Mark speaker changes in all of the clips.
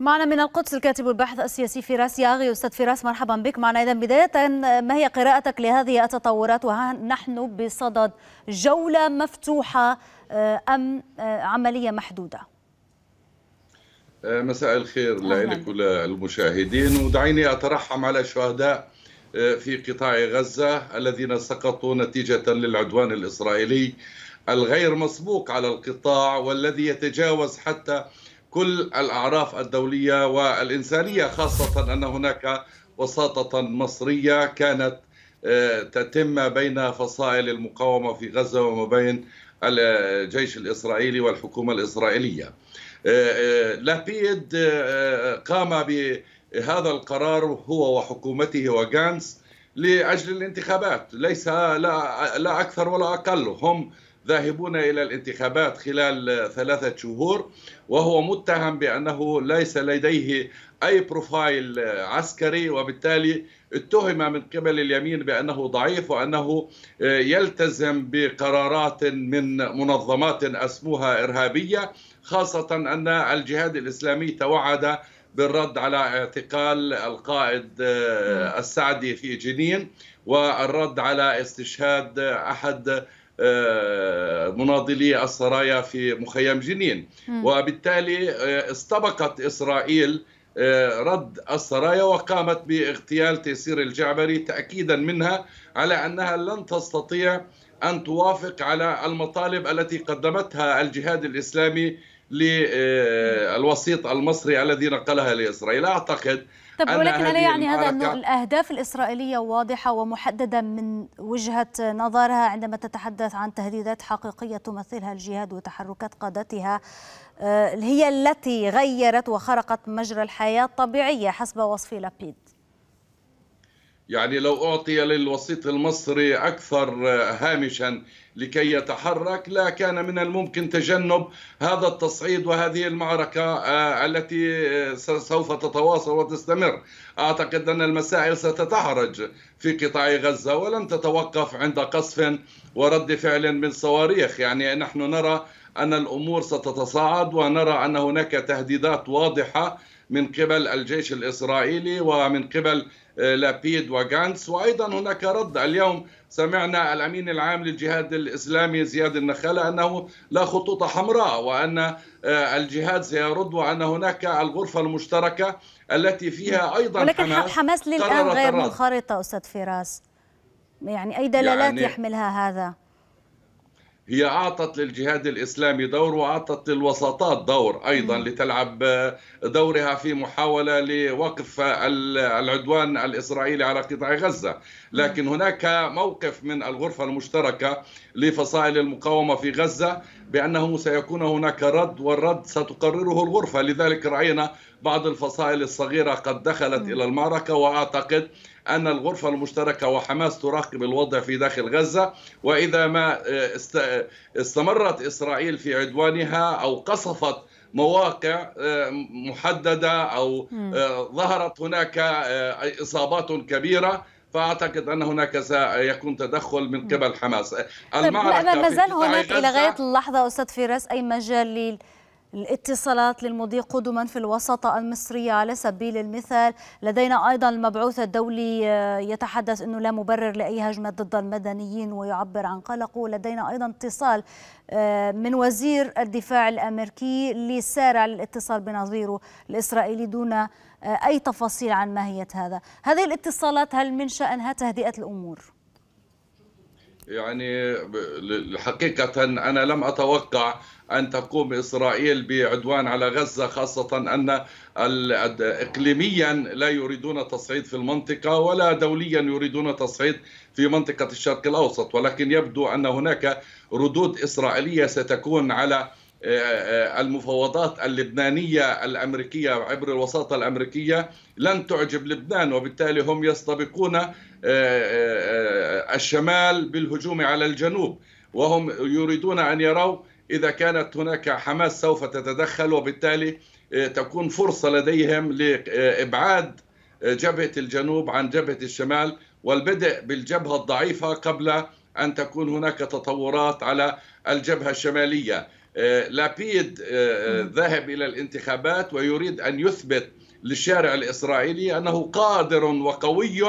Speaker 1: معنا من القدس الكاتب والباحث السياسي فراس ياغي استاذ فراس مرحبا بك معنا اذا بدايه ما هي قراءتك لهذه التطورات وهل نحن بصدد جوله مفتوحه آه، ام آه، عمليه محدوده
Speaker 2: آه، مساء الخير لك وللمشاهدين ودعيني اترحم على الشهداء في قطاع غزه الذين سقطوا نتيجه للعدوان الاسرائيلي الغير مسبوق على القطاع والذي يتجاوز حتى كل الأعراف الدولية والإنسانية خاصة أن هناك وساطة مصرية كانت آه، تتم بين فصائل المقاومة في غزة وما بين الجيش الإسرائيلي والحكومة الإسرائيلية آه، آه، لابيد قام بهذا القرار هو وحكومته وغانس لأجل الانتخابات ليس لا, لا أكثر ولا أقل هم ذاهبون إلى الانتخابات خلال ثلاثة شهور وهو متهم بأنه ليس لديه أي بروفايل عسكري وبالتالي اتهم من قبل اليمين بأنه ضعيف وأنه يلتزم بقرارات من منظمات أسموها إرهابية خاصة أن الجهاد الإسلامي توعد بالرد على اعتقال القائد آه، السعدي في جنين والرد على استشهاد احد آه، مناضلي السرايا في مخيم جنين وبالتالي آه، استبقت اسرائيل رد السرايا وقامت باغتيال تيسير الجعبري تاكيدا منها على انها لن تستطيع ان توافق على المطالب التي قدمتها الجهاد الاسلامي للوسيط المصري الذي نقلها لإسرائيل أعتقد طب ولكن ألا يعني هذا أنه
Speaker 1: الأهداف الإسرائيلية واضحة ومحددة من وجهة نظرها عندما تتحدث عن تهديدات حقيقية تمثلها الجهاد وتحركات قادتها آه، هي التي غيرت وخرقت مجرى الحياة الطبيعية حسب وصف لابيد
Speaker 2: يعني لو أعطي للوسيط المصري أكثر هامشا لكي يتحرك لا كان من الممكن تجنب هذا التصعيد وهذه المعركة آه، التي آه، سوف تتواصل وتستمر أعتقد أن المسائل ستتحرج في قطاع غزة ولن تتوقف عند قصف ورد فعل من صواريخ يعني نحن نرى أن الأمور ستتصاعد ونرى أن هناك تهديدات واضحة من قبل الجيش الإسرائيلي ومن قبل آه، لابيد وغانس وأيضا هناك رد اليوم سمعنا الأمين العام للجهاد الإسلامي زياد النخالة أنه لا خطوط حمراء وأن آه، الجهاد سيرد وأن هناك الغرفة المشتركة التي فيها أيضا ولكن حماس, حماس للآن غير
Speaker 1: منخرطة أستاذ فراس يعني أي دلالات يعني يحملها هذا؟
Speaker 2: هي أعطت للجهاد الإسلامي دور وأعطت للوساطات دور أيضا لتلعب دورها في محاولة لوقف العدوان الإسرائيلي على قطاع غزة لكن هناك موقف من الغرفة المشتركة لفصائل المقاومة في غزة بأنه سيكون هناك رد والرد ستقرره الغرفة لذلك رأينا بعض الفصائل الصغيرة قد دخلت إلى المعركة وأعتقد أن الغرفة المشتركة وحماس تراقب الوضع في داخل غزة وإذا ما آه، آه، استمرت إسرائيل في عدوانها أو قصفت مواقع آه، محددة أو ظهرت هناك إصابات كبيرة فاعتقد ان هناك سيكون تدخل من قبل حماس طيب، المعركه ما زال هناك الى غايه
Speaker 1: اللحظه استاذ فراس اي مجال الاتصالات للمضي قدما في الوساطة المصرية على سبيل المثال لدينا أيضا المبعوث الدولي آه، يتحدث أنه لا مبرر لأي هجمة ضد المدنيين ويعبر عن قلقه لدينا أيضا اتصال آه، من وزير الدفاع الأمريكي لسارع للاتصال بنظيره الإسرائيلي دون آه، أي تفاصيل عن ماهية هذا هذه الاتصالات هل من شأنها تهدئة الأمور؟
Speaker 2: يعني حقيقة أنا لم أتوقع أن تقوم إسرائيل بعدوان على غزة خاصة أن إقليميا لا يريدون تصعيد في المنطقة ولا دوليا يريدون تصعيد في منطقة الشرق الأوسط ولكن يبدو أن هناك ردود إسرائيلية ستكون على آه، آه، المفاوضات اللبنانية الأمريكية عبر الوساطة الأمريكية لن تعجب لبنان وبالتالي هم يستبقون آه، الشمال بالهجوم على الجنوب وهم يريدون أن يروا إذا كانت هناك حماس سوف تتدخل وبالتالي تكون فرصة لديهم لإبعاد جبهة الجنوب عن جبهة الشمال والبدء بالجبهة الضعيفة قبل أن تكون هناك تطورات على الجبهة الشمالية آه، لابيد آه، آه، ذاهب إلى الانتخابات ويريد أن يثبت للشارع الإسرائيلي أنه قادر وقوي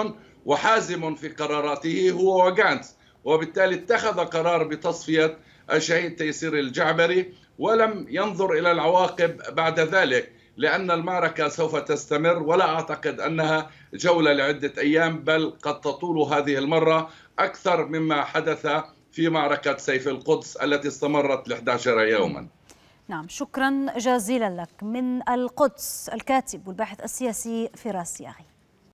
Speaker 2: وحازم في قراراته هو وغانتس وبالتالي اتخذ قرار بتصفية الشهيد تيسير الجعبري ولم ينظر إلى العواقب بعد ذلك لأن المعركة سوف تستمر ولا أعتقد أنها جولة لعدة أيام بل قد تطول هذه المرة أكثر مما حدث في معركة سيف القدس التي استمرت ل 11 يوما
Speaker 1: نعم شكرا جزيلا لك من القدس الكاتب والباحث السياسي فراس ياغي